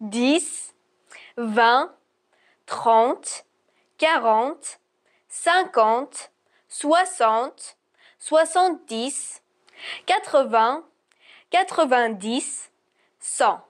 10, 20, 30, 40, 50, 60, 70, 80, 90, 100.